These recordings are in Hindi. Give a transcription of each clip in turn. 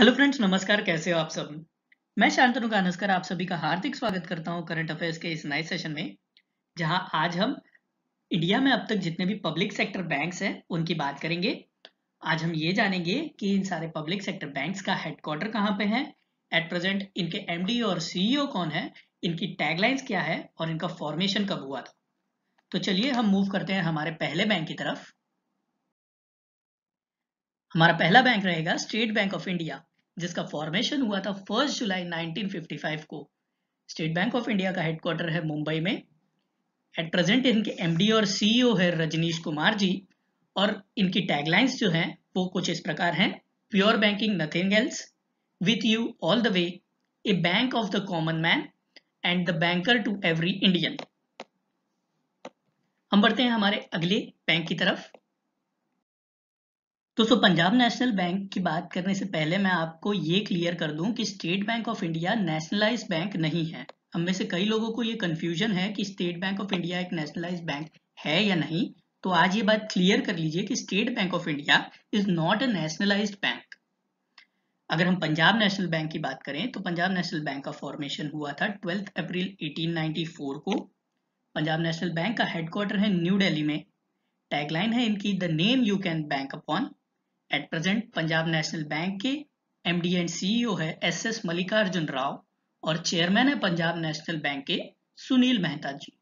हेलो फ्रेंड्स नमस्कार कैसे हो आप सब मैं शांतनु गानस्कर आप सभी का हार्दिक स्वागत करता हूं करंट अफेयर्स के इस नए सेशन में जहां आज हम इंडिया में अब तक जितने भी पब्लिक सेक्टर बैंक्स हैं उनकी बात करेंगे आज हम ये जानेंगे कि इन सारे पब्लिक सेक्टर बैंक्स का हेडक्वार्टर कहाँ पे है एट प्रेजेंट इनके एम और सीईओ e कौन है इनकी टैगलाइंस क्या है और इनका फॉर्मेशन कब हुआ था तो चलिए हम मूव करते हैं हमारे पहले बैंक की तरफ हमारा पहला बैंक रहेगा स्टेट बैंक ऑफ इंडिया जिसका फॉर्मेशन हुआ था फर्स्ट जुलाई 1955 को स्टेट बैंक ऑफ इंडिया का हेडक्वार्टर है मुंबई में एट प्रेजेंट इनके एमडी और सीईओ e है रजनीश कुमार जी और इनकी टैगलाइंस जो हैं वो कुछ इस प्रकार हैं pure banking nothing else with you all the way a bank of the common man and the banker to every Indian हम बढ़ते हैं हमारे अगले बैंक की तरफ दोस्तों पंजाब नेशनल बैंक की बात करने से पहले मैं आपको ये क्लियर कर दूं कि state bank of India nationalise bank नहीं है हम में से कई लोगों को ये कंफ्यूजन है कि स्टेट बैंक ऑफ इंडिया एक नेशनलाइज बैंक है या नहीं तो आज ये बात क्लियर कर लीजिए कि state bank of India is not a nationalise bank अगर हम पंजाब नेशनल बैंक की बात करें तो पंजाब नेशनल बैंक का फॉर्मेशन हुआ था ट्वेल्थ अप्रैल 1894 को पंजाब नेशनल बैंक का हेडक्वार्टर है न्यू दिल्ली में टैगलाइन है इनकी the name you can bank upon at present Punjab national bank के एमडी एंड सीईओ है एस एस मल्लिकार्जुन राव और चेयरमैन है पंजाब नेशनल बैंक के सुनील मेहता जी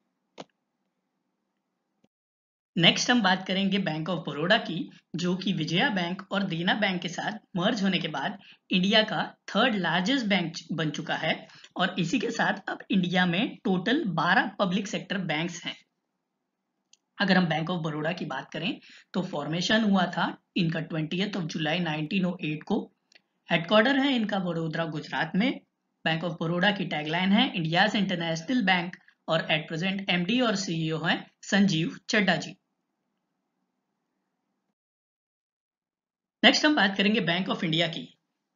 नेक्स्ट हम बात करेंगे बैंक ऑफ बड़ोडा की जो कि विजया बैंक और देना बैंक के साथ मर्ज होने के बाद इंडिया का थर्ड लार्जेस्ट बैंक बन चुका है और इसी के साथ अब इंडिया में टोटल 12 पब्लिक सेक्टर बैंक्स हैं अगर हम बैंक ऑफ बड़ोड़ा की बात करें तो फॉर्मेशन हुआ था इनका ट्वेंटी ऑफ जुलाई 1908 को हेडक्वार्टर है इनका बड़ोदरा गुजरात में बैंक ऑफ बड़ोड़ा की टैगलाइन है इंडियाज इंटरनेशनल बैंक और एट प्रेजेंट एमडी और सीईओ e हैं संजीव चड्डा जी नेक्स्ट हम बात करेंगे बैंक ऑफ इंडिया की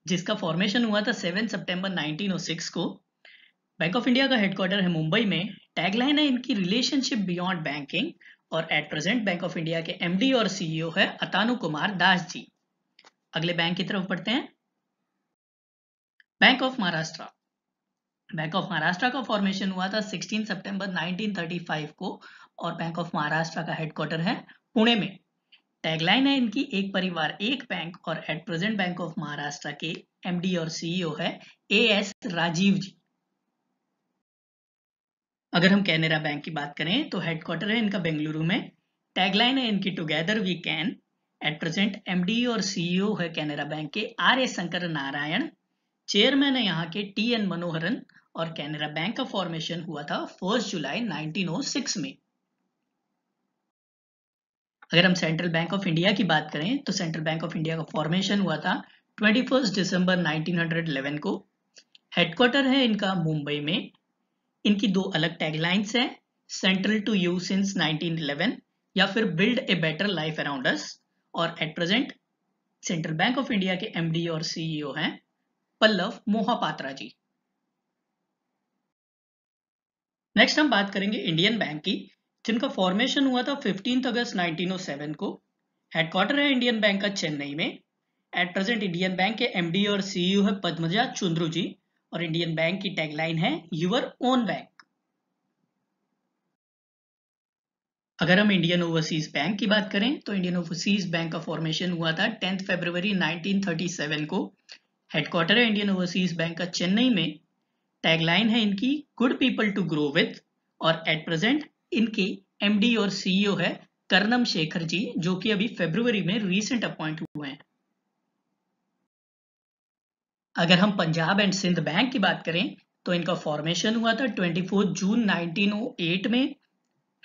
जिसका फॉर्मेशन हुआ था 7 सितंबर 1906 को बैंक ऑफ इंडिया का हेडक्वार्टर है मुंबई में टैगलाइन है इनकी रिलेशनशिप बियॉन्ड बैंकिंग और at present bank of India के एमडी और सीईओ e है अतानु कुमार दास जी अगले बैंक की तरफ बढ़ते हैं bank of Maharashtra bank of Maharashtra का फॉर्मेशन हुआ था 16 सितंबर 1935 को और बैंक ऑफ महाराष्ट्र का हेडक्वार्टर है पुणे में टैगलाइन है इनकी एक परिवार एक बैंक और at present bank of Maharashtra के एमडी और सीईओ है ए एस राजीव जी अगर हम कैनरा बैंक की बात करें तो हेडक्वार्टर है इनका बेंगलुरु में टैगलाइन है इनकी together we can at present MD और सीईओ e है कैनरा बैंक के R A Shankar Narayan chairman है यहाँ के टी एन मनोहरन और कैनरा बैंक का फॉर्मेशन हुआ था फर्स्ट जुलाई 1906 में अगर हम सेंट्रल बैंक ऑफ इंडिया की बात करें तो सेंट्रल बैंक ऑफ इंडिया का फॉर्मेशन हुआ था 21 दिसंबर 1911 को हेडक्वार्टर है इनका मुंबई में इनकी दो अलग टैगलाइंस हैं सेंट्रल टू यू सिंस 1911 या फिर build a better life around us और at present central bank of India के एमडी और सीईओ e हैं पल्लव मोहापात्रा जी नेक्स्ट हम बात करेंगे इंडियन बैंक की जिनका फॉर्मेशन हुआ था 15 अगस्त 1907 को हेडक्वार्टर है इंडियन बैंक का चेन्नई में एट प्रेजेंट इंडियन बैंक के एमडी और सीईओ e है पद्मजा चुंद्रू जी और इंडियन बैंक की टैगलाइन है यूर ओन बैंक अगर हम इंडियन ओवरसीज बैंक की बात करें तो इंडियन ओवरसीज बैंक का फॉर्मेशन हुआ था टेंथ फेब्रवरी 1937 को हेडक्वार्टर है इंडियन ओवरसीज बैंक का चेन्नई में टैगलाइन है इनकी good people to grow with और एट प्रेजेंट इनके एमडी और सीईओ e है कर्नम शेखर जी जो कि अभी फेब्रुवरी में रिसेंट अपॉइंट हुए हैं अगर हम पंजाब एंड सिंध बैंक की बात करें तो इनका फॉर्मेशन हुआ था 24 जून 1908 में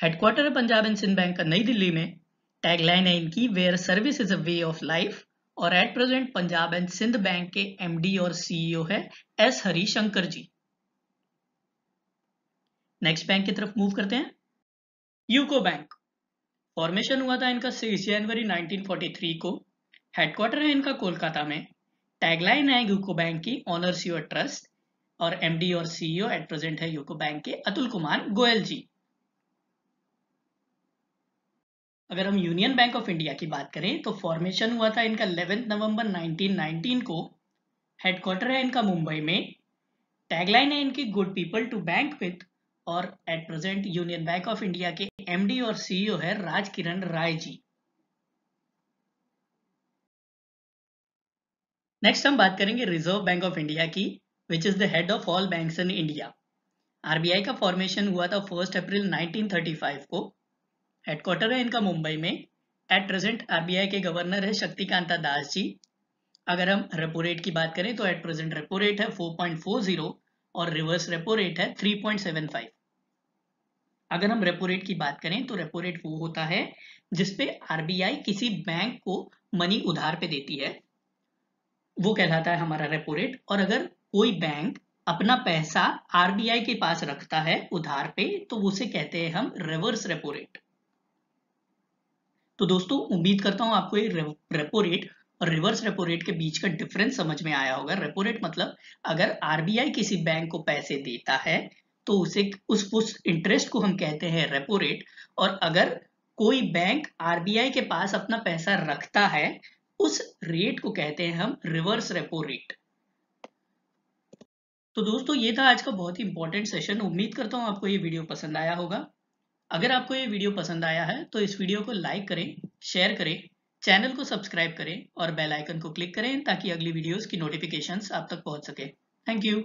हेडक्वार्टर है पंजाब एंड सिंध बैंक का नई दिल्ली में टैगलाइन है इनकी where service is a way of life और at present Punjab and Sindh bank के एमडी और सीईओ e है S Harishankar ji next bank की तरफ मूव करते हैं यूको बैंक फॉर्मेशन हुआ था इनका 6 जनवरी 1943 को हेडक्वार्टर है इनका कोलकाता में टैगलाइन है यूको बैंक की ऑनर्स योर ट्रस्ट और एमडी और सीईओ एट प्रेजेंट है यूको बैंक के अतुल कुमार गोयल जी अगर हम यूनियन बैंक ऑफ इंडिया की बात करें तो फॉर्मेशन हुआ था इनका 11 नवंबर 1919 को हेडक्वार्टर है इनका मुंबई में टैगलाइन है इनकी good people to bank with और at present union bank of India के एमडी और सीईओ e है राज किरण राय जी नेक्स्ट हम बात करेंगे रिजर्व बैंक ऑफ इंडिया की which is the head of all bank in India RBI का फॉर्मेशन हुआ था फर्स्ट अप्रैल 1935 को हेडक्वार्टर है इनका मुंबई में एट प्रेजेंट आरबीआई के गवर्नर है शक्तिकांता दास जी अगर हम रेपो रेट की बात करें तो एट प्रेजेंट रेपो रेट है 4.40 और रिवर्स रेपो रेट है 3.75 अगर हम रेपो रेट की बात करें तो रेपो रेट वो होता है जिसपे आरबीआई किसी बैंक को मनी उधार पे देती है वो कहलाता है हमारा रेपो रेट और अगर कोई बैंक अपना पैसा आरबीआई के पास रखता है उधार पे तो उसे कहते हैं हम रिवर्स रेपो रेट तो दोस्तों उम्मीद करता हूं आपको ये रेपो रेट और रिवर्स रेपो रेट के बीच का डिफरेंस समझ में आया होगा रेपो रेट मतलब अगर आरबीआई किसी बैंक को पैसे देता है तो उसे उस उस इंटरेस्ट को हम कहते हैं रेपो रेट और अगर कोई बैंक आरबीआई के पास अपना पैसा रखता है उस रेट को कहते हैं हम रिवर्स रेपो रेट तो दोस्तों ये था आज का बहुत ही इंपॉर्टेंट सेशन उम्मीद करता हूं आपको ये वीडियो पसंद आया होगा अगर आपको ये वीडियो पसंद आया है तो इस वीडियो को लाइक करें शेयर करें चैनल को सब्सक्राइब करें और बेल आइकन को क्लिक करें ताकि अगली वीडियोस की नोटिफिकेशंस आप तक पहुंच सके थैंक यू